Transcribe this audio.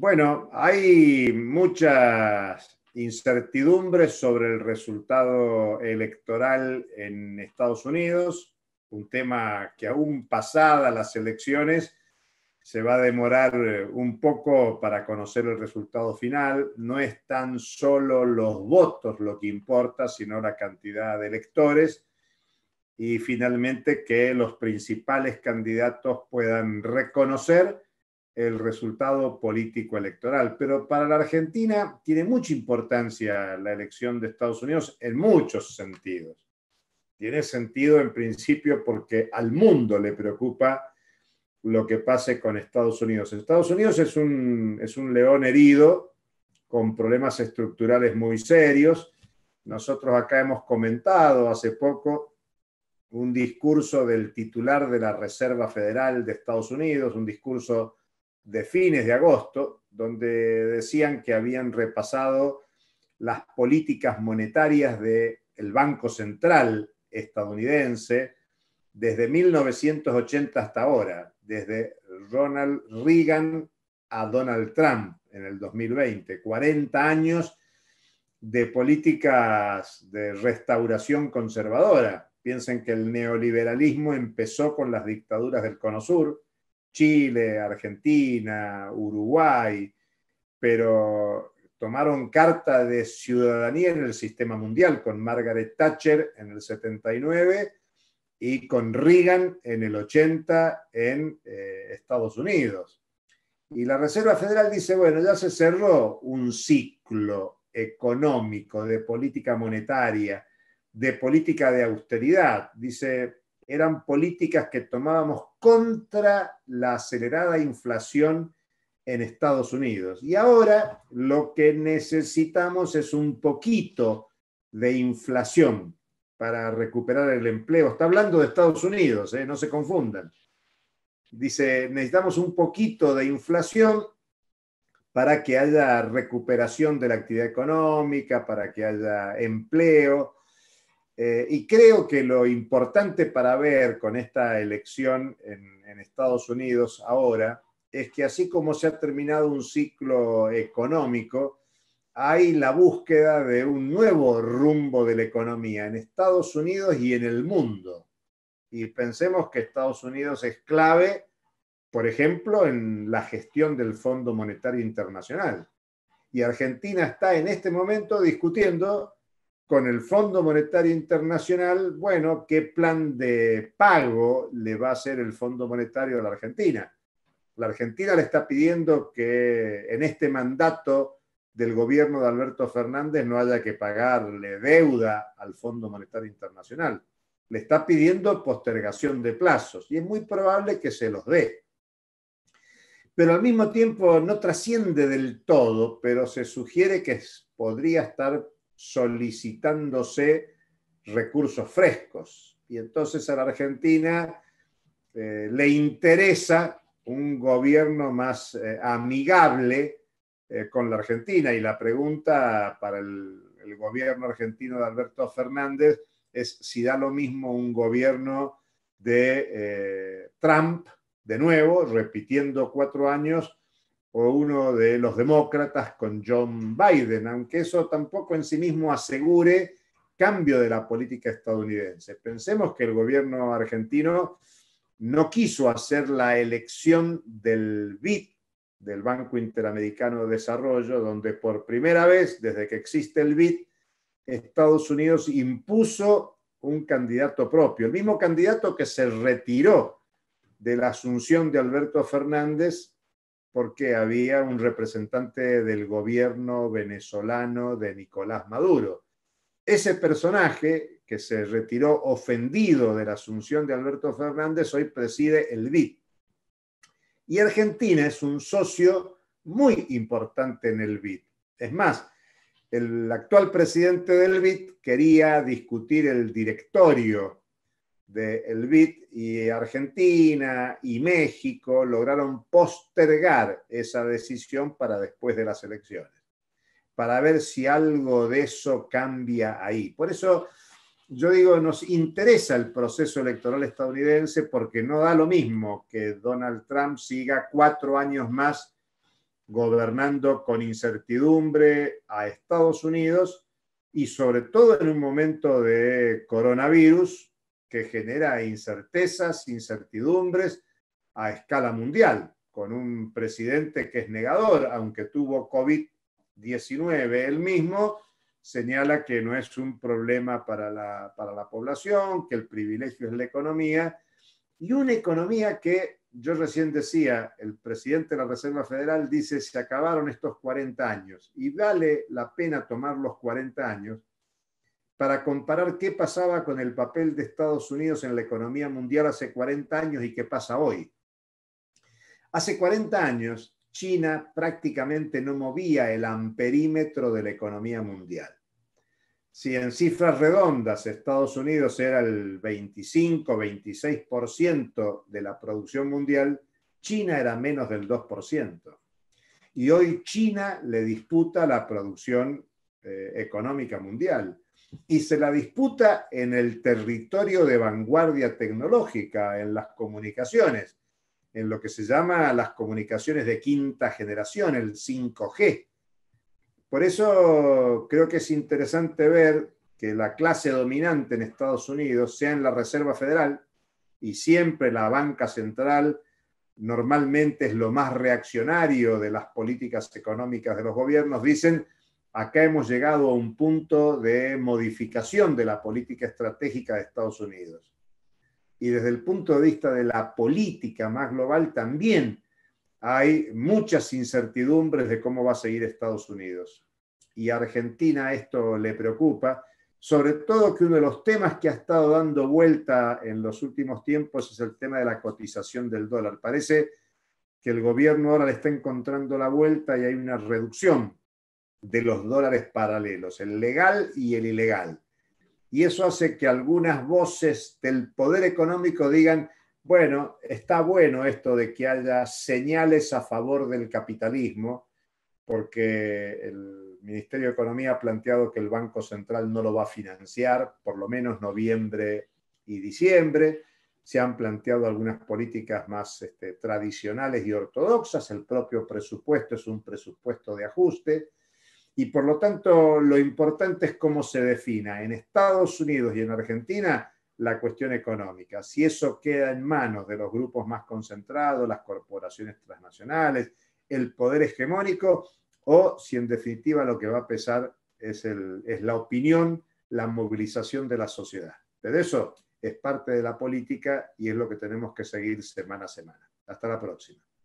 Bueno, hay muchas incertidumbres sobre el resultado electoral en Estados Unidos, un tema que aún pasada las elecciones se va a demorar eh, un poco para conocer el resultado final. No es tan solo los votos lo que importa, sino la cantidad de electores y finalmente que los principales candidatos puedan reconocer el resultado político electoral. Pero para la Argentina tiene mucha importancia la elección de Estados Unidos en muchos sentidos. Tiene sentido en principio porque al mundo le preocupa lo que pase con Estados Unidos. Estados Unidos es un, es un león herido con problemas estructurales muy serios. Nosotros acá hemos comentado hace poco un discurso del titular de la Reserva Federal de Estados Unidos, un discurso de fines de agosto, donde decían que habían repasado las políticas monetarias del Banco Central estadounidense desde 1980 hasta ahora, desde Ronald Reagan a Donald Trump en el 2020, 40 años de políticas de restauración conservadora. Piensen que el neoliberalismo empezó con las dictaduras del Cono Sur, Chile, Argentina, Uruguay, pero tomaron carta de ciudadanía en el sistema mundial con Margaret Thatcher en el 79 y con Reagan en el 80 en eh, Estados Unidos. Y la Reserva Federal dice, bueno, ya se cerró un ciclo económico de política monetaria, de política de austeridad. Dice, eran políticas que tomábamos contra la acelerada inflación en Estados Unidos. Y ahora lo que necesitamos es un poquito de inflación para recuperar el empleo. Está hablando de Estados Unidos, ¿eh? no se confundan. Dice, necesitamos un poquito de inflación para que haya recuperación de la actividad económica, para que haya empleo, eh, y creo que lo importante para ver con esta elección en, en Estados Unidos ahora es que así como se ha terminado un ciclo económico, hay la búsqueda de un nuevo rumbo de la economía en Estados Unidos y en el mundo. Y pensemos que Estados Unidos es clave, por ejemplo, en la gestión del Fondo Monetario Internacional. Y Argentina está en este momento discutiendo con el Fondo Monetario Internacional, bueno, ¿qué plan de pago le va a hacer el Fondo Monetario a la Argentina? La Argentina le está pidiendo que en este mandato del gobierno de Alberto Fernández no haya que pagarle deuda al Fondo Monetario Internacional. Le está pidiendo postergación de plazos y es muy probable que se los dé. Pero al mismo tiempo no trasciende del todo, pero se sugiere que podría estar solicitándose recursos frescos. Y entonces a la Argentina eh, le interesa un gobierno más eh, amigable eh, con la Argentina. Y la pregunta para el, gobierno argentino de Alberto Fernández es si da lo mismo un gobierno de Trump, de nuevo, repitiendo cuatro años, o uno de los demócratas con John Biden, aunque eso tampoco en sí mismo asegure cambio de la política estadounidense. Pensemos que el gobierno argentino no quiso hacer la elección del BID, del Banco Interamericano de Desarrollo, donde por primera vez desde que existe el BID, Estados Unidos impuso un candidato propio, el mismo candidato que se retiró de la asunción de Alberto Fernández porque había un representante del gobierno venezolano de Nicolás Maduro. Ese personaje, que se retiró ofendido de la asunción de Alberto Fernández, hoy preside el BID. Y Argentina es un socio muy importante en el BID. Es más, el actual presidente del BID quería discutir el directorio de el BIT y Argentina y México lograron postergar esa decisión para después de las elecciones, para ver si algo de eso cambia ahí. Por eso yo digo, nos interesa el proceso electoral estadounidense porque no da lo mismo que Donald Trump siga cuatro años más gobernando con incertidumbre a Estados Unidos y sobre todo en un momento de coronavirus que genera incertezas, incertidumbres a escala mundial, con un presidente que es negador, aunque tuvo COVID-19 él mismo, señala que no es un problema para la, para la población, que el privilegio es la economía, y una economía que yo recién decía, el presidente de la Reserva Federal dice, se acabaron estos 40 años y vale la pena tomar los 40 años, para comparar qué pasaba con el papel de Estados Unidos en la economía mundial hace 40 años y qué pasa hoy. Hace 40 años, China prácticamente no movía el amperímetro de la economía mundial. Si en cifras redondas Estados Unidos era el 25-26% de la producción mundial, China era menos del 2%. Y hoy China le disputa la producción eh, económica mundial y se la disputa en el territorio de vanguardia tecnológica, en las comunicaciones, en lo que se llama las comunicaciones de quinta generación, el 5G. Por eso creo que es interesante ver que la clase dominante en Estados Unidos, sea en la Reserva Federal y siempre la banca central, normalmente es lo más reaccionario de las políticas económicas de los gobiernos, dicen, acá hemos llegado a un punto de modificación de la política estratégica de Estados Unidos. Y desde el punto de vista de la política más global también hay muchas incertidumbres de cómo va a seguir Estados Unidos. Y a Argentina esto le preocupa, sobre todo que uno de los temas que ha estado dando vuelta en los últimos tiempos es el tema de la cotización del dólar. Parece que el gobierno ahora le está encontrando la vuelta y hay una reducción de los dólares paralelos, el legal y el ilegal. Y eso hace que algunas voces del poder económico digan, bueno, está bueno esto de que haya señales a favor del capitalismo, porque el Ministerio de Economía ha planteado que el Banco Central no lo va a financiar, por lo menos noviembre y diciembre. Se han planteado algunas políticas más este, tradicionales y ortodoxas. El propio presupuesto es un presupuesto de ajuste y por lo tanto lo importante es cómo se defina en Estados Unidos y en Argentina la cuestión económica. Si eso queda en manos de los grupos más concentrados, las corporaciones transnacionales, el poder hegemónico, o si en definitiva lo que va a pesar es, es la opinión, la movilización de la sociedad. De eso es parte de la política y es lo que tenemos que seguir semana a semana. Hasta la próxima.